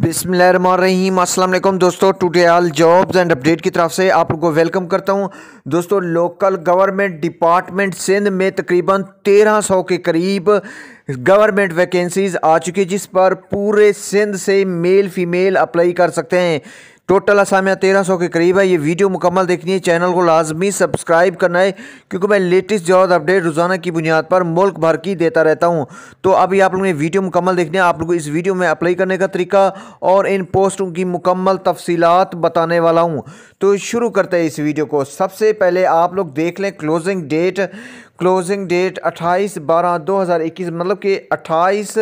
बिसमीम अल्लाम दोस्तों टूटेल जॉब्स एंड अपडेट की तरफ से आप लोग को वेलकम करता हूं दोस्तों लोकल गवर्नमेंट डिपार्टमेंट सिंध में तकरीबन 1300 के करीब गवर्नमेंट वैकेंसीज आ चुकी है जिस पर पूरे सिंध से मेल फीमेल अप्लाई कर सकते हैं टोटल असामिया तेरह सौ के करीब है ये वीडियो मुकम्मल देखनी है चैनल को लाजमी सब्सक्राइब करना है क्योंकि मैं लेटेस्ट जॉब अपडेट रोज़ाना की बुनियाद पर मुल्क भर की देता रहता हूँ तो अभी आप लोगों ने वीडियो मुकम्मल देखनी है आप लोग इस वीडियो में अप्लाई करने का तरीका और इन पोस्टों की मुकम्मल तफसीत बताने वाला हूँ तो शुरू करते हैं इस वीडियो को सबसे पहले आप लोग देख लें क्लोजिंग डेट क्लोजिंग डेट 28 बारह 2021 मतलब कि 28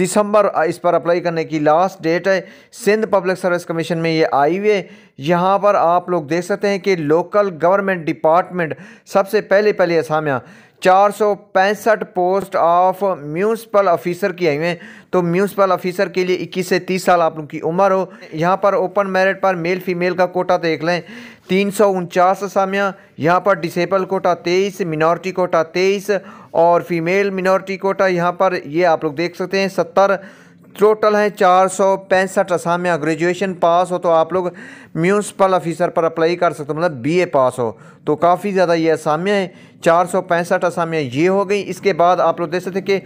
दिसंबर इस पर अप्लाई करने की लास्ट डेट है सिंध पब्लिक सर्विस कमीशन में ये आई हुई है यहाँ पर आप लोग देख सकते हैं कि लोकल गवर्नमेंट डिपार्टमेंट सबसे पहले पहले असामिया चार सौ पैंसठ पोस्ट ऑफ म्यूनसिपल ऑफिसर की आई हैं तो म्यूनसिपल ऑफिसर के लिए इक्कीस से तीस साल आप लोग की उम्र हो यहाँ पर ओपन मेरिट पर मेल फीमेल का कोटा देख लें तीन सौ उनचास असामियाँ यहाँ पर डिसेबल कोटा तेईस मिनॉरिटी कोटा तेईस और फीमेल मिनॉरिटी कोटा यहाँ पर ये आप लोग देख सकते हैं सत्तर टोटल हैं चार सौ पैंसठ असामिया ग्रेजुएशन पास हो तो आप लोग म्यूनसिपल ऑफिसर पर अप्लाई कर सकते हो मतलब बीए पास हो तो काफ़ी ज़्यादा ये असामिया है चार सौ पैंसठ असामिया ये हो गई इसके बाद आप लोग देख सकते कि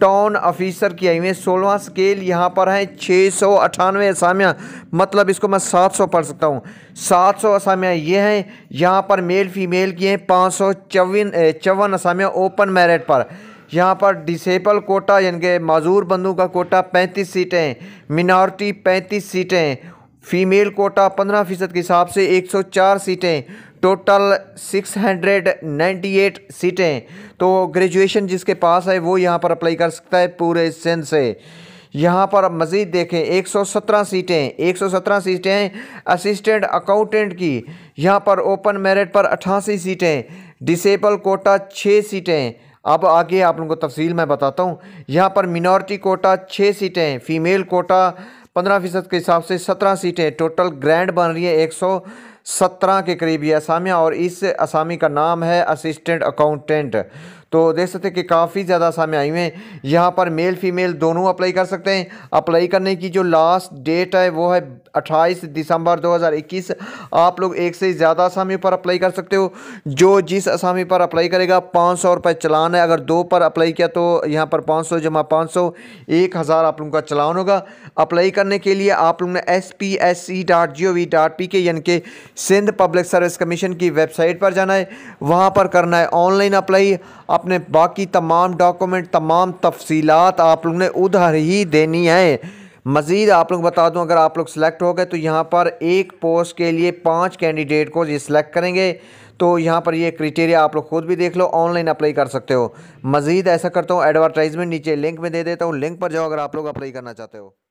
टाउन ऑफिसर की आई हुई सोलवा स्केल यहाँ पर है छः सौ अठानवे असामिया मतलब इसको मैं सात सौ पढ़ सकता हूँ सात सौ असामिया ये हैं यहाँ पर मेल फीमेल की हैं पाँच सौ चौवन चौवन असामिया ओपन मेरिट पर यहाँ पर डिसेबल कोटा यानी कि मज़ूर बंदों का कोटा पैंतीस सीटें मिनार्टी पैंतीस सीटें फीमेल कोटा पंद्रह फ़ीसद के हिसाब से एक सौ चार सीटें total six hundred ninety eight सीटें तो ग्रेजुएशन जिसके पास है वो यहाँ पर अप्लाई कर सकता है पूरे सिंध से यहाँ पर मज़ीद देखें 117 सीटें 117 सीटें असिस्टेंट अकाउंटेंट की यहाँ पर ओपन मेरिट पर 88 सीटें डिसेबल कोटा 6 सीटें अब आगे आप लोगों को तफसील मैं बताता हूँ यहाँ पर मिनॉरिटी कोटा छः सीटें फ़ीमेल कोटा पंद्रह फ़ीसद के हिसाब से सत्रह सीटें टोटल ग्रैंड बन रही है एक सौ सत्रह के करीब ये असामिया और इस असामी का नाम है असिस्टेंट अकाउंटेंट तो देख सकते हैं कि काफ़ी ज़्यादा सामने आई हुए हैं यहाँ पर मेल फीमेल दोनों अप्लाई कर सकते हैं अप्लाई करने की जो लास्ट डेट है वो है 28 दिसंबर 2021 आप लोग एक से ज़्यादा असामी पर अप्लाई कर सकते हो जो जिस असामी पर अप्लाई करेगा पाँच सौ रुपये चलान है अगर दो पर अप्लाई किया तो यहाँ पर पाँच सौ जमा पाँच सौ एक हज़ार आप लोगों का चलान होगा अप्लाई करने के लिए आप लोगों ने S P S C dot G O V dot P K यानी कि सिंध पब्लिक सर्विस कमीशन की वेबसाइट पर जाना है वहाँ पर करना है ऑनलाइन अप्लाई आपने बाकी तमाम डॉक्यूमेंट तमाम तफसीलात आप लोग ने उधर ही देनी है मज़ीद आप लोग बता दूं अगर आप लोग सेलेक्ट हो गए तो यहाँ पर एक पोस्ट के लिए पाँच कैंडिडेट को ये सिलेक्ट करेंगे तो यहाँ पर ये क्रिटेरिया आप लोग खुद भी देख लो ऑनलाइन अप्लाई कर सकते हो मज़ीद ऐसा करता हूँ एडवर्टाइजमेंट नीचे लिंक में दे देता हूँ लिंक पर जाओ अगर आप लोग अप्लाई करना चाहते हो